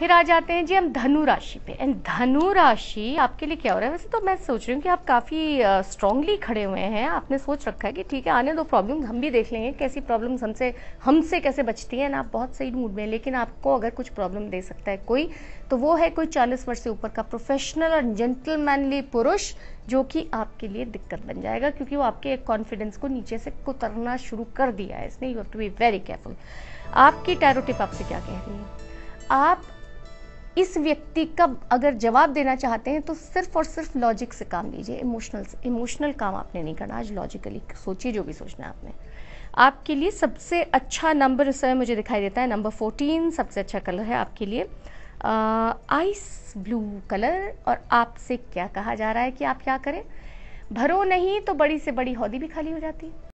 फिर आ जाते हैं जी हम धनु राशि पे एंड धनु राशि आपके लिए क्या हो रहा है वैसे तो मैं सोच रही हूँ कि आप काफ़ी स्ट्रांगली uh, खड़े हुए हैं आपने सोच रखा है कि ठीक है आने दो प्रॉब्लम हम भी देख लेंगे कैसी प्रॉब्लम्स हमसे हमसे कैसे बचती हैं ना आप बहुत सही मूड में लेकिन आपको अगर कुछ प्रॉब्लम दे सकता है कोई तो वो है कोई चालीस वर्ष से ऊपर का प्रोफेशनल और जेंटलमैनली पुरुष जो कि आपके लिए दिक्कत बन जाएगा क्योंकि वो आपके कॉन्फिडेंस को नीचे से कुतरना शुरू कर दिया है इसने you have to be very careful आपकी टैरो टिप आपसे क्या कह रही है आप इस व्यक्ति का अगर जवाब देना चाहते हैं तो सिर्फ और सिर्फ लॉजिक से काम लीजिए इमोशनल इमोशनल काम आपने नहीं करना आज लॉजिकली सोचिए जो भी सोचना है आपने आपके लिए सबसे अच्छा नंबर इस समय मुझे दिखाई देता है नंबर फोर्टीन सबसे अच्छा कलर है आपके लिए आइस ब्लू कलर और आपसे क्या कहा जा रहा है कि आप क्या करें भरो नहीं तो बड़ी से बड़ी हौदी भी खाली हो जाती है